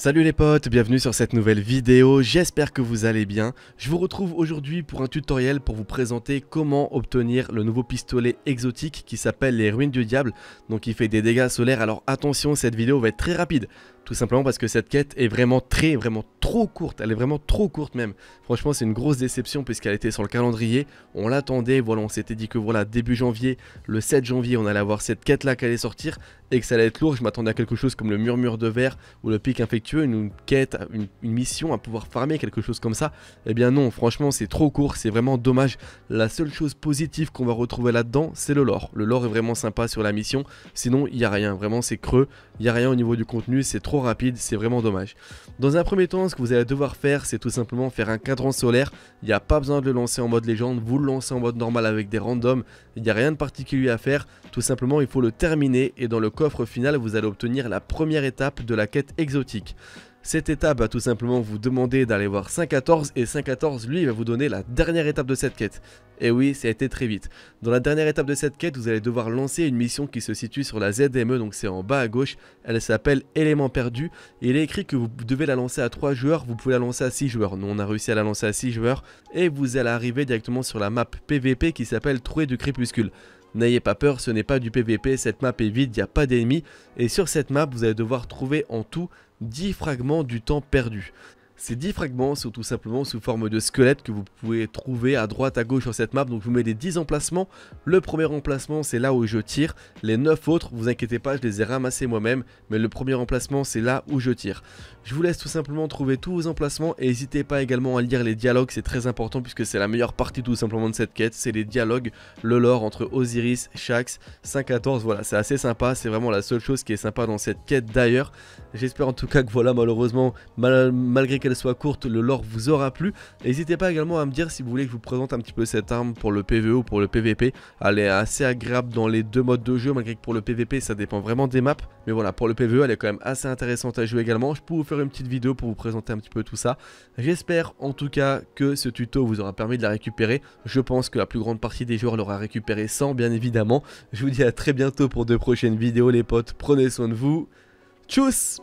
Salut les potes, bienvenue sur cette nouvelle vidéo, j'espère que vous allez bien. Je vous retrouve aujourd'hui pour un tutoriel pour vous présenter comment obtenir le nouveau pistolet exotique qui s'appelle les ruines du diable, donc il fait des dégâts solaires, alors attention cette vidéo va être très rapide. Tout simplement parce que cette quête est vraiment très, vraiment trop courte. Elle est vraiment trop courte même. Franchement, c'est une grosse déception puisqu'elle était sur le calendrier. On l'attendait, voilà, on s'était dit que voilà, début janvier, le 7 janvier, on allait avoir cette quête-là qui allait sortir et que ça allait être lourd. Je m'attendais à quelque chose comme le murmure de verre ou le pic infectueux une, quête, une, mission à pouvoir farmer, quelque chose comme ça. et eh bien non, franchement, c'est trop court, c'est vraiment dommage. La seule chose positive qu'on va retrouver là-dedans, c'est le lore. Le lore est vraiment sympa sur la mission. Sinon, il n'y a rien. Vraiment, c'est creux. Il n'y a rien au niveau du contenu, c'est trop rapide, c'est vraiment dommage. Dans un premier temps, ce que vous allez devoir faire, c'est tout simplement faire un cadran solaire. Il n'y a pas besoin de le lancer en mode légende, vous le lancez en mode normal avec des randoms. Il n'y a rien de particulier à faire, tout simplement il faut le terminer et dans le coffre final, vous allez obtenir la première étape de la quête exotique. Cette étape va tout simplement vous demander d'aller voir 514 et 514 lui va vous donner la dernière étape de cette quête. Et oui, ça a été très vite. Dans la dernière étape de cette quête, vous allez devoir lancer une mission qui se situe sur la ZME, donc c'est en bas à gauche. Elle s'appelle Élément perdu ». il est écrit que vous devez la lancer à 3 joueurs, vous pouvez la lancer à 6 joueurs. Nous, on a réussi à la lancer à 6 joueurs. Et vous allez arriver directement sur la map PVP qui s'appelle Trouée du Crépuscule. N'ayez pas peur, ce n'est pas du PVP, cette map est vide, il n'y a pas d'ennemis. Et sur cette map, vous allez devoir trouver en tout 10 fragments du temps perdu. Ces 10 fragments sont tout simplement sous forme de squelettes que vous pouvez trouver à droite à gauche sur cette map. Donc je vous mets les 10 emplacements. Le premier emplacement c'est là où je tire. Les 9 autres, vous inquiétez pas, je les ai ramassés moi-même. Mais le premier emplacement c'est là où je tire. Je vous laisse tout simplement trouver tous vos emplacements et n'hésitez pas également à lire les dialogues, c'est très important puisque c'est la meilleure partie tout simplement de cette quête, c'est les dialogues, le lore entre Osiris, Shax, 14 voilà c'est assez sympa, c'est vraiment la seule chose qui est sympa dans cette quête d'ailleurs. J'espère en tout cas que voilà, malheureusement, malgré qu'elle soit courte, le lore vous aura plu. N'hésitez pas également à me dire si vous voulez que je vous présente un petit peu cette arme pour le PvE ou pour le PvP. Elle est assez agréable dans les deux modes de jeu, malgré que pour le PvP, ça dépend vraiment des maps. Mais voilà, pour le PvE, elle est quand même assez intéressante à jouer également. Je peux vous faire une petite vidéo pour vous présenter un petit peu tout ça. J'espère en tout cas que ce tuto vous aura permis de la récupérer. Je pense que la plus grande partie des joueurs l'aura récupéré sans, bien évidemment. Je vous dis à très bientôt pour de prochaines vidéos les potes. Prenez soin de vous. Tschüss.